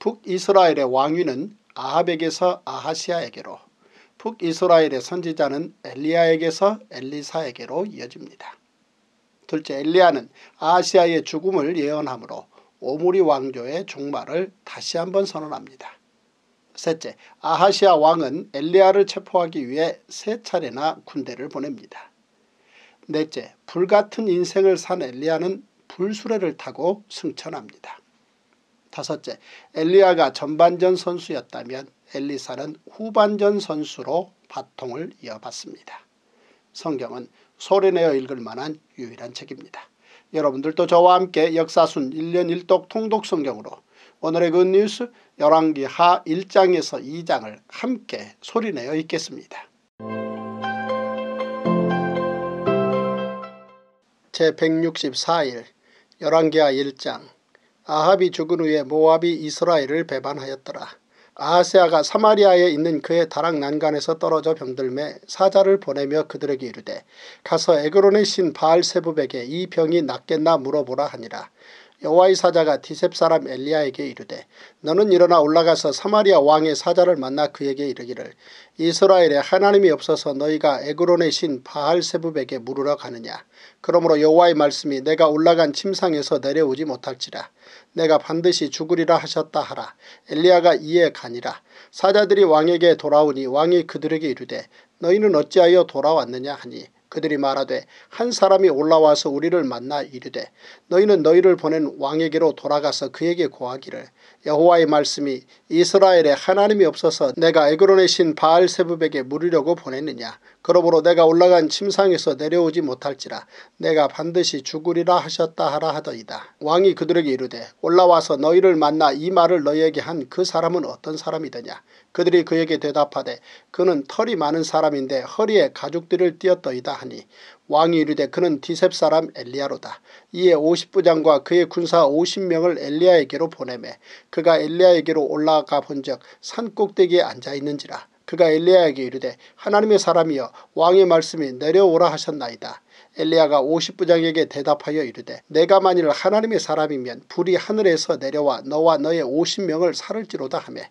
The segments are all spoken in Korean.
북이스라엘의 왕위는 아합에게서 아하시아에게로 북이스라엘의 선지자는 엘리야에게서 엘리사에게로 이어집니다. 둘째 엘리야는 아시아의 하 죽음을 예언하므로 오므리 왕조의 종말을 다시 한번 선언합니다. 셋째, 아하시아 왕은 엘리야를 체포하기 위해 세 차례나 군대를 보냅니다. 넷째, 불같은 인생을 산 엘리야는 불수레를 타고 승천합니다. 다섯째, 엘리야가 전반전 선수였다면 엘리사는 후반전 선수로 바통을 이어받습니다. 성경은 소리내어 읽을 만한 유일한 책입니다. 여러분들도 저와 함께 역사순 1년 1독 통독 성경으로 오늘의 굿뉴스 그 열왕기 하 1장에서 2장을 함께 소리내어 읽겠습니다. 제164일 열왕기하 1장 아합이 죽은 후에 모압이 이스라엘을 배반하였더라. 아하세아가 사마리아에 있는 그의 다락 난간에서 떨어져 병들매 사자를 보내며 그들에게 이르되 가서 에그론의 신 바알세부백에 이 병이 낫겠나 물어보라 하니라. 여호와의 사자가 디셉 사람 엘리야에게 이르되 너는 일어나 올라가서 사마리아 왕의 사자를 만나 그에게 이르기를 이스라엘에 하나님이 없어서 너희가 에그론의 신 바알세부백에 물으러 가느냐 그러므로 여호와의 말씀이 내가 올라간 침상에서 내려오지 못할지라 내가 반드시 죽으리라 하셨다 하라 엘리야가 이에 가니라 사자들이 왕에게 돌아오니 왕이 그들에게 이르되 너희는 어찌하여 돌아왔느냐 하니 그들이 말하되 한 사람이 올라와서 우리를 만나 이르되 너희는 너희를 보낸 왕에게로 돌아가서 그에게 고하기를 여호와의 말씀이 이스라엘에 하나님이 없어서 내가 에그론의 신바알세브에게 물으려고 보냈느냐 그러므로 내가 올라간 침상에서 내려오지 못할지라 내가 반드시 죽으리라 하셨다 하라 하더이다. 왕이 그들에게 이르되 올라와서 너희를 만나 이 말을 너희에게 한 그 사람은 어떤 사람이더냐 그들이 그에게 대답하되 그는 털이 많은 사람인데 허리에 가죽들을 띄었더이다 하니 왕이 이르되 그는 디셉 사람 엘리야로다. 이에 5 0부장과 그의 군사 5 0명을 엘리야에게로 보내매 그가 엘리야에게로 올라가 본 적산 꼭대기에 앉아 있는지라 그가 엘리야에게 이르되 하나님의 사람이여 왕의 말씀이 내려오라 하셨나이다. 엘리야가 오십부장에게 대답하여 이르되 내가 만일 하나님의 사람이면 불이 하늘에서 내려와 너와 너의 오십 명을 살을지로다 하며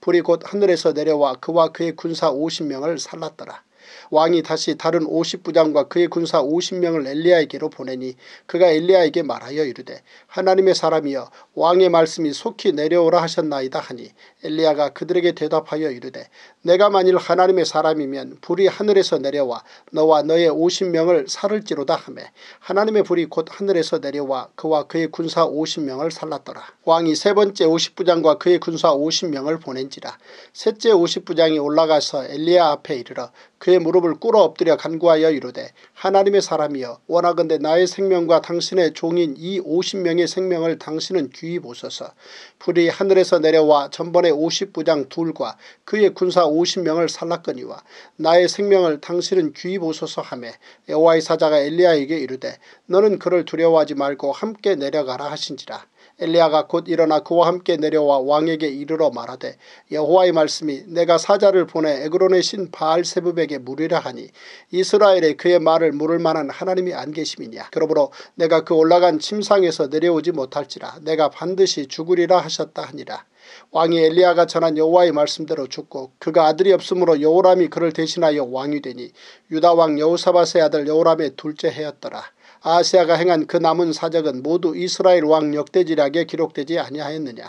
불이 곧 하늘에서 내려와 그와 그의 군사 오십 명을 살랐더라. 왕이 다시 다른 5 0 부장과 그의 군사 5 0 명을 엘리야에게로 보내니 그가 엘리야에게 말하여 이르되 하나님의 사람이여 왕의 말씀이 속히 내려오라 하셨나이다 하니 엘리야가 그들에게 대답하여 이르되 내가 만일 하나님의 사람이면 불이 하늘에서 내려와 너와 너의 5 0 명을 살을지로다 하매 하나님의 불이 곧 하늘에서 내려와 그와 그의 군사 5 0 명을 살랐더라. 왕이 세 번째 5 0 부장과 그의 군사 5 0 명을 보낸지라 셋째 5 0 부장이 올라가서 엘리야 앞에 이르러 그의 무릎을 꿇어 엎드려 간구하여 이르되 하나님의 사람이여 원하건대 나의 생명과 당신의 종인 이 50명의 생명을 당신은 귀히 보소서 불이 하늘에서 내려와 전번에 50부장 둘과 그의 군사 50명을 살랐거니와 나의 생명을 당신은 귀히 보소서 하매 여호와의 사자가 엘리야에게 이르되 너는 그를 두려워하지 말고 함께 내려가라 하신지라 엘리야가 곧 일어나 그와 함께 내려와 왕에게 이르러 말하되 여호와의 말씀이 내가 사자를 보내 에그론의 신바알세브에게 물으라 하니 이스라엘의 그의 말을 물을 만한 하나님이 안 계심이냐 그러므로 내가 그 올라간 침상에서 내려오지 못할지라 내가 반드시 죽으리라 하셨다 하니라 왕이 엘리야가 전한 여호와의 말씀대로 죽고 그가 아들이 없으므로 여호람이 그를 대신하여 왕이 되니 유다 왕 여호사밧의 아들 여호람의 둘째 해였더라. 아시아가 행한 그 남은 사적은 모두 이스라엘 왕 역대지략에 기록되지 아니하였느냐.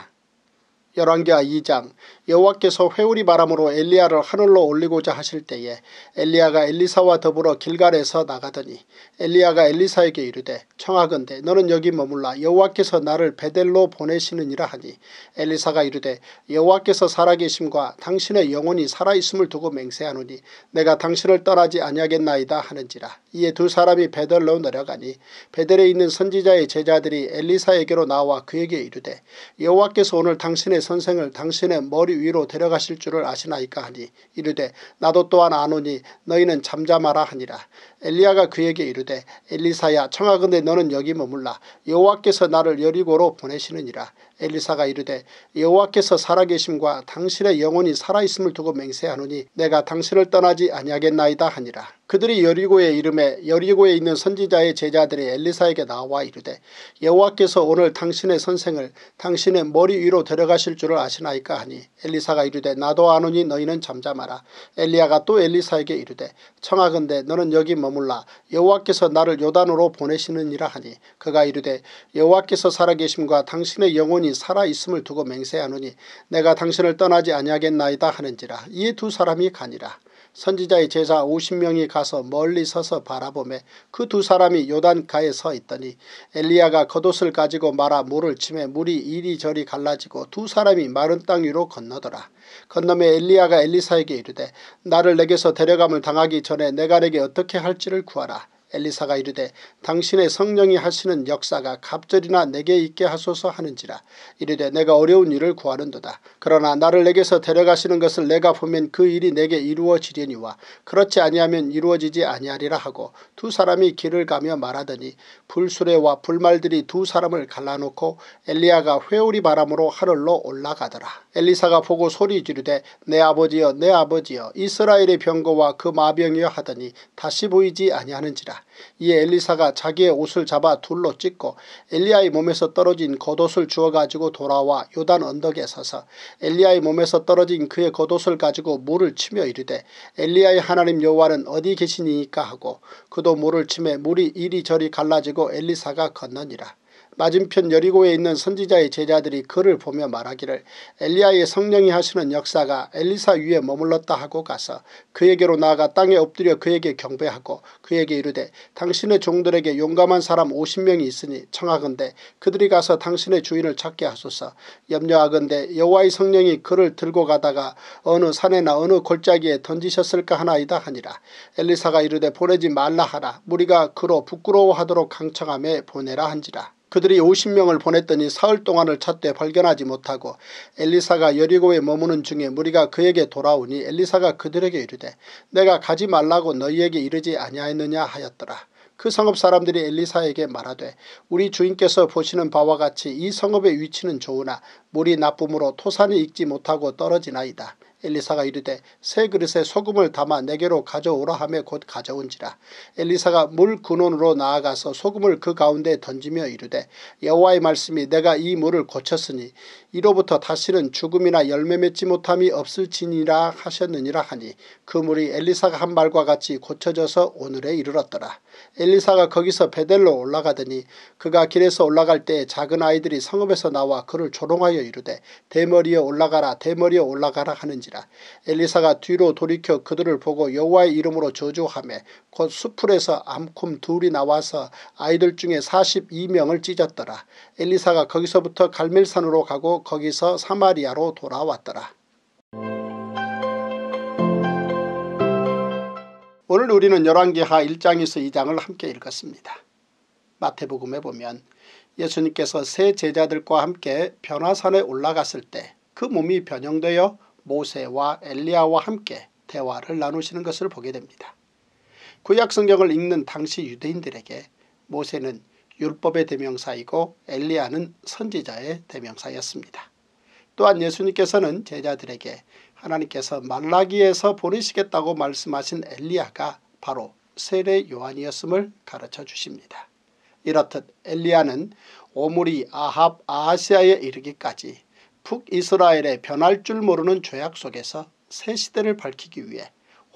열왕기하 2장 여호와께서 회오리 바람으로 엘리야를 하늘로 올리고자 하실 때에 엘리야가 엘리사와 더불어 길갈에서 나가더니 엘리야가 엘리사에게 이르되 청하건대 너는 여기 머물라 여호와께서 나를 베델로 보내시느니라 하니 엘리사가 이르되 여호와께서 살아계심과 당신의 영혼이 살아있음을 두고 맹세하노니 내가 당신을 떠나지 아니하겠나이다 하는지라 이에 두 사람이 베델로 내려가니 베델에 있는 선지자의 제자들이 엘리사에게로 나와 그에게 이르되 여호와께서 오늘 당신의 선생을 당신의 머리 위로 데려가실 줄을 아시나이까 하니 이르되 나도 또한 아노니 너희는 잠잠하라 하니라 엘리야가 그에게 이르되 엘리사야 청하건대 너는 여기 머물라 여호와께서 나를 여리고로 보내시느니라 엘리사가 이르되 여호와께서 살아계심과 당신의 영혼이 살아있음을 두고 맹세하노니 내가 당신을 떠나지 아니하겠나이다 하니라 그들이 여리고의 이름에 여리고에 있는 선지자의 제자들이 엘리사에게 나와 이르되 여호와께서 오늘 당신의 선생을 당신의 머리 위로 데려가실 줄을 아시나이까 하니 엘리사가 이르되 나도 아노니 너희는 잠잠하라 엘리야가 또 엘리사에게 이르되 청하건대 너는 여기 머물라 여호와께서 나를 요단으로 보내시느니라 하니 그가 이르되 여호와께서 살아계심과 당신의 영혼이 살아있음을 두고 맹세하노니 내가 당신을 떠나지 아니하겠나이다 하는지라 이 두 사람이 가니라 선지자의 제자 50명이 가서 멀리 서서 바라보매 그 두 사람이 요단가에 서 있더니 엘리야가 겉옷을 가지고 말아 물을 치매 물이 이리저리 갈라지고 두 사람이 마른 땅 위로 건너더라. 건너매 엘리야가 엘리사에게 이르되 나를 내게서 데려감을 당하기 전에 내가 내게 어떻게 할지를 구하라. 엘리사가 이르되 당신의 성령이 하시는 역사가 갑절이나 내게 있게 하소서 하는지라 이르되 내가 어려운 일을 구하는도다. 그러나 나를 내게서 데려가시는 것을 내가 보면 그 일이 내게 이루어지려니와 그렇지 아니하면 이루어지지 아니하리라 하고 두 사람이 길을 가며 말하더니 불수레와 불말들이 두 사람을 갈라놓고 엘리야가 회오리 바람으로 하늘로 올라가더라. 엘리사가 보고 소리 지르되 내 아버지여 내 아버지여 이스라엘의 병거와 그 마병이여 하더니 다시 보이지 아니하는지라 이에 엘리사가 자기의 옷을 잡아 둘로 찢고 엘리야의 몸에서 떨어진 겉옷을 주워 가지고 돌아와 요단 언덕에 서서 엘리야의 몸에서 떨어진 그의 겉옷을 가지고 물을 치며 이르되 엘리야의 하나님 여호와는 어디 계시니까 하고 그도 물을 치며 물이 이리저리 갈라지고 엘리사가 건너니라. 맞은편 여리고에 있는 선지자의 제자들이 그를 보며 말하기를 엘리야의 성령이 하시는 역사가 엘리사 위에 머물렀다 하고 가서 그에게로 나아가 땅에 엎드려 그에게 경배하고 그에게 이르되 당신의 종들에게 용감한 사람 50명이 있으니 청하건대 그들이 가서 당신의 주인을 찾게 하소서 염려하건대 여호와의 성령이 그를 들고 가다가 어느 산에나 어느 골짜기에 던지셨을까 하나이다 하니라 엘리사가 이르되 보내지 말라 하라 무리가 그로 부끄러워하도록 강청함에 보내라 한지라 그들이 50명을 보냈더니 사흘 동안을 찾되 발견하지 못하고 엘리사가 여리고에 머무는 중에 무리가 그에게 돌아오니 엘리사가 그들에게 이르되 내가 가지 말라고 너희에게 이르지 아니하였느냐 하였더라. 그 성읍 사람들이 엘리사에게 말하되 우리 주인께서 보시는 바와 같이 이 성읍의 위치는 좋으나 물이 나쁨으로 토산이 익지 못하고 떨어지나이다. 엘리사가 이르되 세 그릇에 소금을 담아 내게로 가져오라 하며 곧 가져온지라 엘리사가 물 근원으로 나아가서 소금을 그 가운데 던지며 이르되 여호와의 말씀이 내가 이 물을 고쳤으니 이로부터 다시는 죽음이나 열매 맺지 못함이 없을지니라 하셨느니라 하니 그 물이 엘리사가 한 말과 같이 고쳐져서 오늘에 이르렀더라 엘리사가 거기서 베델로 올라가더니 그가 길에서 올라갈 때 작은 아이들이 성읍에서 나와 그를 조롱하여 이르되 대머리에 올라가라 대머리에 올라가라 하는지 하는라 엘리사가 뒤로 돌이켜 그들을 보고 여호와의 이름으로 저주함에 곧 수풀에서 암쿰 둘이 나와서 아이들 중에 42명을 찢었더라. 엘리사가 거기서부터 갈멜산으로 가고 거기서 사마리아로 돌아왔더라. 오늘 우리는 열왕기하 1장에서 2장을 함께 읽었습니다. 마태복음에 보면 예수님께서 세 제자들과 함께 변화산에 올라갔을 때 그 몸이 변형되어 모세와 엘리야와 함께 대화를 나누시는 것을 보게 됩니다. 구약 성경을 읽는 당시 유대인들에게 모세는 율법의 대명사이고 엘리야는 선지자의 대명사였습니다. 또한 예수님께서는 제자들에게 하나님께서 말라기에서 보내시겠다고 말씀하신 엘리야가 바로 세례 요한이었음을 가르쳐 주십니다. 이렇듯 엘리야는 오므리 아합 아하시아에 이르기까지 북이스라엘의 변할 줄 모르는 죄악 속에서 새 시대를 밝히기 위해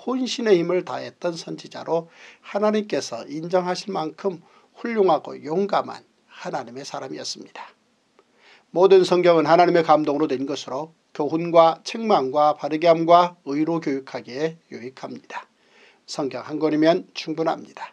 혼신의 힘을 다했던 선지자로 하나님께서 인정하실 만큼 훌륭하고 용감한 하나님의 사람이었습니다. 모든 성경은 하나님의 감동으로 된 것으로 교훈과 책망과 바르게함과 의로 교육하기에 유익합니다. 성경 한 권이면 충분합니다.